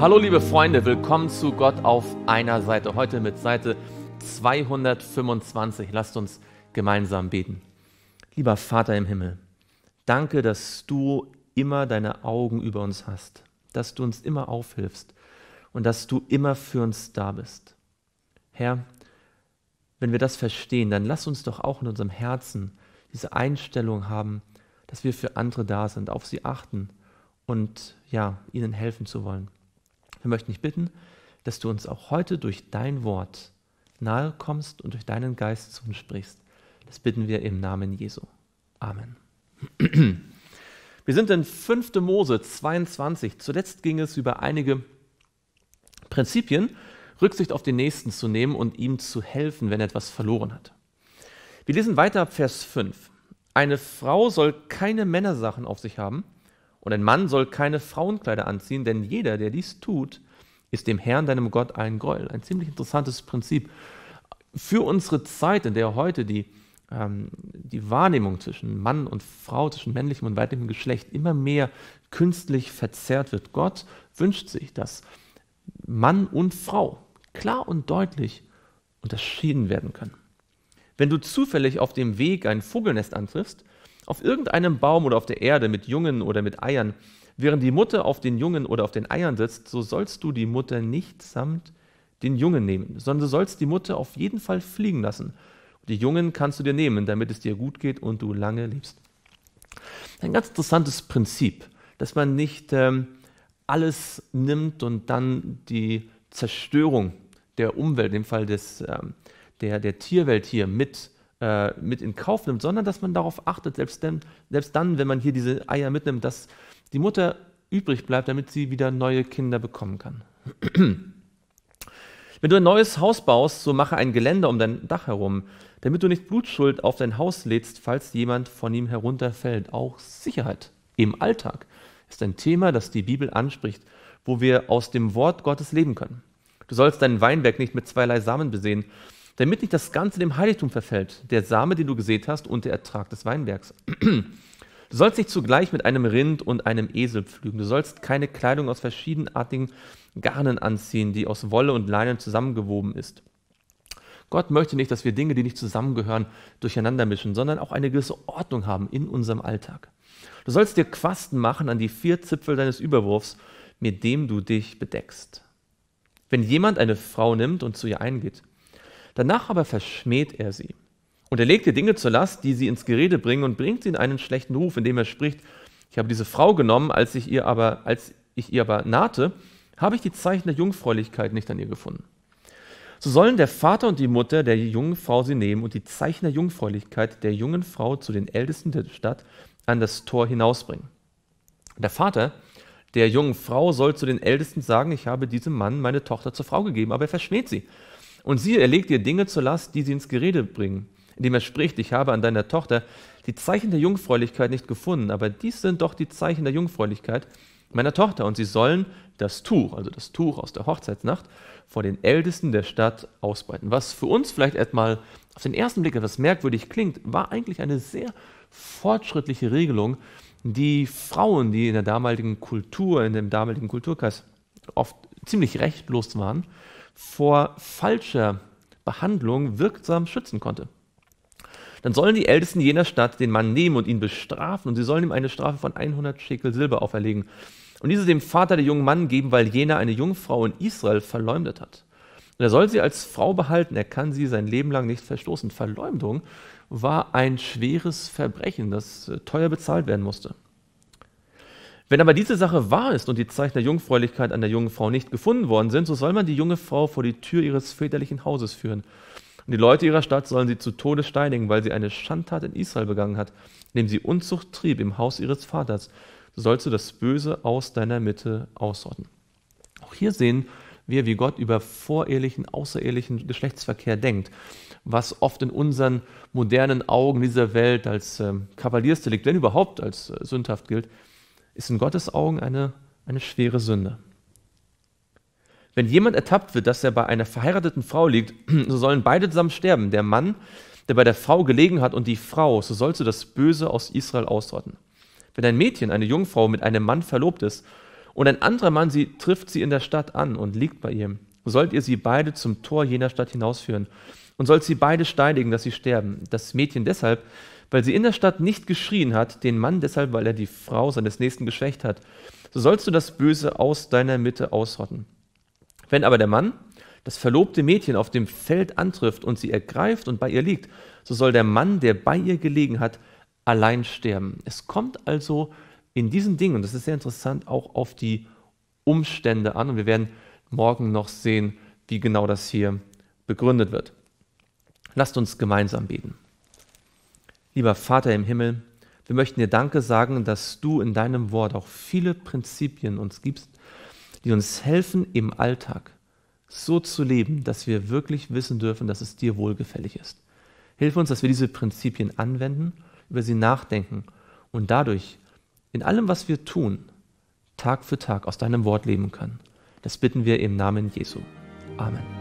Hallo liebe Freunde, willkommen zu Gott auf einer Seite. Heute mit Seite 225. Lasst uns gemeinsam beten. Lieber Vater im Himmel, danke, dass du immer deine Augen über uns hast, dass du uns immer aufhilfst und dass du immer für uns da bist. Herr, wenn wir das verstehen, dann lass uns doch auch in unserem Herzen diese Einstellung haben, dass wir für andere da sind, auf sie achten und ja, ihnen helfen zu wollen. Wir möchten dich bitten, dass du uns auch heute durch dein Wort nahe kommst und durch deinen Geist zu uns sprichst. Das bitten wir im Namen Jesu. Amen. Wir sind in 5. Mose 22. Zuletzt ging es über einige Prinzipien, Rücksicht auf den Nächsten zu nehmen und ihm zu helfen, wenn er etwas verloren hat. Wir lesen weiter ab Vers 5. Eine Frau soll keine Männersachen auf sich haben und ein Mann soll keine Frauenkleider anziehen, denn jeder, der dies tut, ist dem Herrn, deinem Gott, ein Gräuel. Ein ziemlich interessantes Prinzip. Für unsere Zeit, in der heute die, ähm, die Wahrnehmung zwischen Mann und Frau, zwischen männlichem und weiblichem Geschlecht immer mehr künstlich verzerrt wird, Gott wünscht sich, dass Mann und Frau klar und deutlich unterschieden werden können. Wenn du zufällig auf dem Weg ein Vogelnest antriffst, auf irgendeinem Baum oder auf der Erde mit Jungen oder mit Eiern, während die Mutter auf den Jungen oder auf den Eiern sitzt, so sollst du die Mutter nicht samt den Jungen nehmen, sondern du sollst die Mutter auf jeden Fall fliegen lassen. Die Jungen kannst du dir nehmen, damit es dir gut geht und du lange lebst. Ein ganz interessantes Prinzip, dass man nicht ähm, alles nimmt und dann die Zerstörung der Umwelt, im Fall des, ähm, der, der Tierwelt hier mit äh, mit in Kauf nimmt, sondern dass man darauf achtet, selbst, denn, selbst dann, wenn man hier diese Eier mitnimmt, dass die Mutter übrig bleibt, damit sie wieder neue Kinder bekommen kann. Wenn du ein neues Haus baust, so mache ein Geländer um dein Dach herum, damit du nicht Blutschuld auf dein Haus lädst, falls jemand von ihm herunterfällt. Auch Sicherheit im Alltag ist ein Thema, das die Bibel anspricht, wo wir aus dem Wort Gottes leben können. Du sollst deinen Weinberg nicht mit zweierlei Samen besehen, damit nicht das Ganze dem Heiligtum verfällt, der Same, den du gesät hast, und der Ertrag des Weinbergs. Du sollst nicht zugleich mit einem Rind und einem Esel pflügen. Du sollst keine Kleidung aus verschiedenartigen Garnen anziehen, die aus Wolle und Leinen zusammengewoben ist. Gott möchte nicht, dass wir Dinge, die nicht zusammengehören, durcheinander mischen, sondern auch eine gewisse Ordnung haben in unserem Alltag. Du sollst dir Quasten machen an die vier Zipfel deines Überwurfs, mit dem du dich bedeckst. Wenn jemand eine Frau nimmt und zu ihr eingeht, Danach aber verschmäht er sie. Und er legt ihr Dinge zur Last, die sie ins Gerede bringen und bringt sie in einen schlechten Ruf, indem er spricht, ich habe diese Frau genommen, als ich ihr aber, als ich ihr aber nahte, habe ich die Zeichen der Jungfräulichkeit nicht an ihr gefunden. So sollen der Vater und die Mutter der jungen Frau sie nehmen und die Zeichen der Jungfräulichkeit der jungen Frau zu den Ältesten der Stadt an das Tor hinausbringen. Der Vater der jungen Frau soll zu den Ältesten sagen, ich habe diesem Mann meine Tochter zur Frau gegeben, aber er verschmäht sie. Und siehe, er legt dir Dinge zur Last, die sie ins Gerede bringen, indem er spricht, ich habe an deiner Tochter die Zeichen der Jungfräulichkeit nicht gefunden, aber dies sind doch die Zeichen der Jungfräulichkeit meiner Tochter, und sie sollen das Tuch, also das Tuch aus der Hochzeitsnacht, vor den Ältesten der Stadt ausbreiten. Was für uns vielleicht erstmal auf den ersten Blick etwas merkwürdig klingt, war eigentlich eine sehr fortschrittliche Regelung, die Frauen, die in der damaligen Kultur, in dem damaligen Kulturkreis oft ziemlich rechtlos waren, vor falscher Behandlung wirksam schützen konnte. Dann sollen die Ältesten jener Stadt den Mann nehmen und ihn bestrafen, und sie sollen ihm eine Strafe von 100 Schekel Silber auferlegen. Und diese dem Vater der jungen Mann geben, weil jener eine Jungfrau in Israel verleumdet hat. Und er soll sie als Frau behalten, er kann sie sein Leben lang nicht verstoßen. Verleumdung war ein schweres Verbrechen, das äh, teuer bezahlt werden musste. Wenn aber diese Sache wahr ist und die Zeichen der Jungfräulichkeit an der jungen Frau nicht gefunden worden sind, so soll man die junge Frau vor die Tür ihres väterlichen Hauses führen. Und die Leute ihrer Stadt sollen sie zu Tode steinigen, weil sie eine Schandtat in Israel begangen hat, indem sie Unzucht trieb im Haus ihres Vaters. So sollst du das Böse aus deiner Mitte ausrotten. Auch hier sehen wir, wie Gott über vorehelichen, außerehelichen Geschlechtsverkehr denkt, was oft in unseren modernen Augen dieser Welt als ähm, Kavaliersdelikt, wenn überhaupt als äh, sündhaft gilt ist in Gottes Augen eine, eine schwere Sünde. Wenn jemand ertappt wird, dass er bei einer verheirateten Frau liegt, so sollen beide zusammen sterben. Der Mann, der bei der Frau gelegen hat, und die Frau, so sollst du das Böse aus Israel ausrotten. Wenn ein Mädchen, eine Jungfrau, mit einem Mann verlobt ist und ein anderer Mann sie trifft sie in der Stadt an und liegt bei ihr, sollt ihr sie beide zum Tor jener Stadt hinausführen und sollt sie beide steinigen, dass sie sterben. Das Mädchen deshalb, weil sie in der Stadt nicht geschrien hat, den Mann deshalb, weil er die Frau seines Nächsten geschwächt hat. So sollst du das Böse aus deiner Mitte ausrotten. Wenn aber der Mann das verlobte Mädchen auf dem Feld antrifft und sie ergreift und bei ihr liegt, so soll der Mann, der bei ihr gelegen hat, allein sterben. Es kommt also in diesen Dingen, und das ist sehr interessant, auch auf die Umstände an. Und wir werden morgen noch sehen, wie genau das hier begründet wird. Lasst uns gemeinsam beten. Lieber Vater im Himmel, wir möchten dir Danke sagen, dass du in deinem Wort auch viele Prinzipien uns gibst, die uns helfen, im Alltag so zu leben, dass wir wirklich wissen dürfen, dass es dir wohlgefällig ist. Hilf uns, dass wir diese Prinzipien anwenden, über sie nachdenken und dadurch in allem, was wir tun, Tag für Tag aus deinem Wort leben können. Das bitten wir im Namen Jesu. Amen.